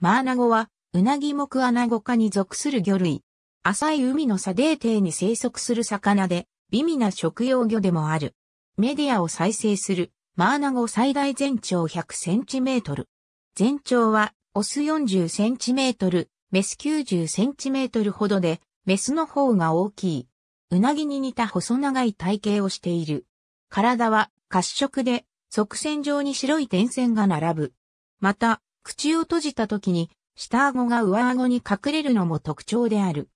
マアナゴは、ウナギ目アナゴ科に属する魚類。浅い海の砂泥底に生息する魚で、微微な食用魚でもある。メディアを再生する、マアナゴ最大全長100センチメートル。全長は、オス40センチメートル、メス90センチメートルほどで、メスの方が大きい。ウナギに似た細長い体型をしている。体は褐色で、側線状に白い点線が並ぶ。また、口を閉じた時に下顎が上顎に隠れるのも特徴である。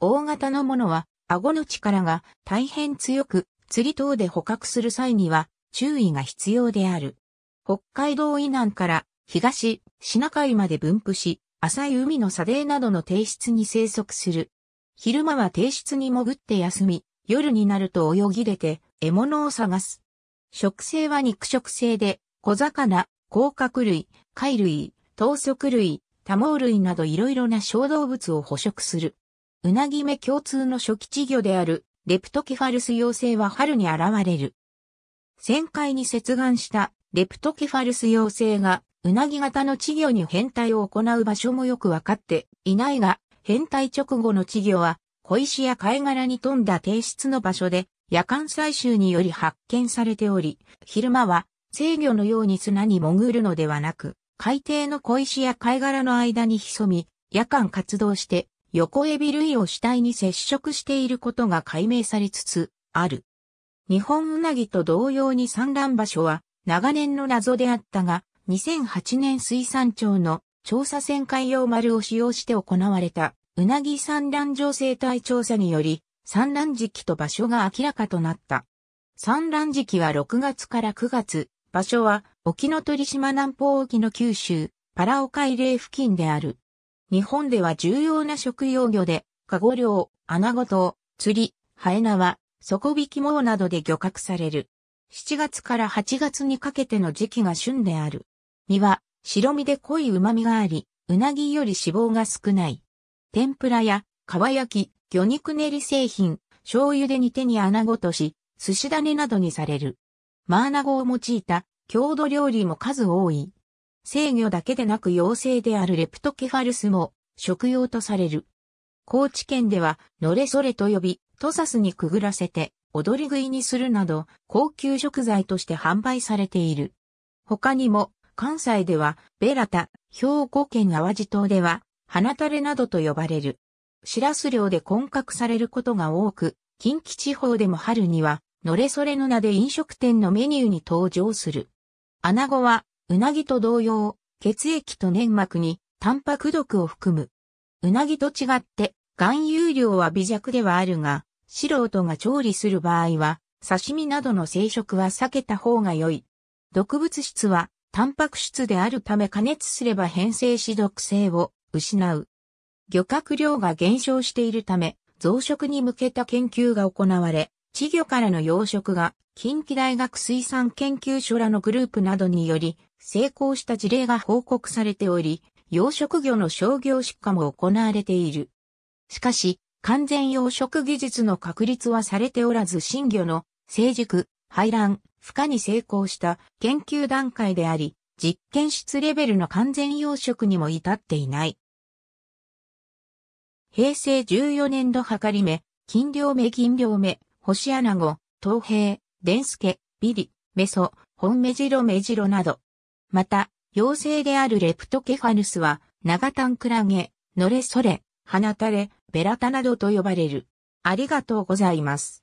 大型のものは顎の力が大変強く釣り等で捕獲する際には注意が必要である。北海道以南から東、シナ海まで分布し、浅い海の砂泥などの低質に生息する。昼間は低質に潜って休み、夜になると泳ぎ出て獲物を探す。食性は肉食性で、小魚、甲殻類、貝類、等足類、多毛類などいろいろな小動物を捕食する。うなぎ目共通の初期稚魚であるレプトキファルス幼生は春に現れる。旋回に接岸したレプトキファルス幼生がうなぎ型の稚魚に変態を行う場所もよくわかっていないが、変態直後の稚魚は小石や貝殻に富んだ低質の場所で夜間採集により発見されており、昼間は制御のように砂に潜るのではなく、海底の小石や貝殻の間に潜み、夜間活動して横エビ類を死体に接触していることが解明されつつある。日本ウナギと同様に産卵場所は長年の謎であったが、2008年水産庁の調査船海洋丸を使用して行われたウナギ産卵場生態調査により、産卵時期と場所が明らかとなった。産卵時期は6月から9月、場所は沖ノ鳥島南方沖の九州、パラオ海嶺付近である。日本では重要な食用魚で、カゴ漁、アナゴ島、釣り、ハエナワ、底引き網などで漁獲される。7月から8月にかけての時期が旬である。身は白身で濃い旨味があり、うなぎより脂肪が少ない。天ぷらや、皮焼き、魚肉練り製品、醤油で煮てに穴ごとし、寿司種などにされる。マーナ語を用いた郷土料理も数多い。制御だけでなく妖精であるレプトケファルスも食用とされる。高知県では、のれそれと呼び、トサスにくぐらせて、踊り食いにするなど、高級食材として販売されている。他にも、関西では、ベラタ、兵庫県淡路島では、花垂れなどと呼ばれる。シラス漁で混獲されることが多く、近畿地方でも春には、のれそれの名で飲食店のメニューに登場する。アナゴは、うなぎと同様、血液と粘膜に、タンパク毒を含む。うなぎと違って、含有量は微弱ではあるが、素人が調理する場合は、刺身などの生食は避けた方が良い。毒物質は、タンパク質であるため加熱すれば変性し毒性を失う。漁獲量が減少しているため、増殖に向けた研究が行われ、稚魚からの養殖が近畿大学水産研究所らのグループなどにより成功した事例が報告されており、養殖魚の商業出荷も行われている。しかし、完全養殖技術の確立はされておらず新魚の成熟、排卵、孵化に成功した研究段階であり、実験室レベルの完全養殖にも至っていない。平成14年度測り目、金量目銀量目、星穴子、東平、伝助、ビリ、メソ、本ロメジロなど。また、妖精であるレプトケファヌスは、長タンクラゲ、レソレ、ハ花タレ、ベラタなどと呼ばれる。ありがとうございます。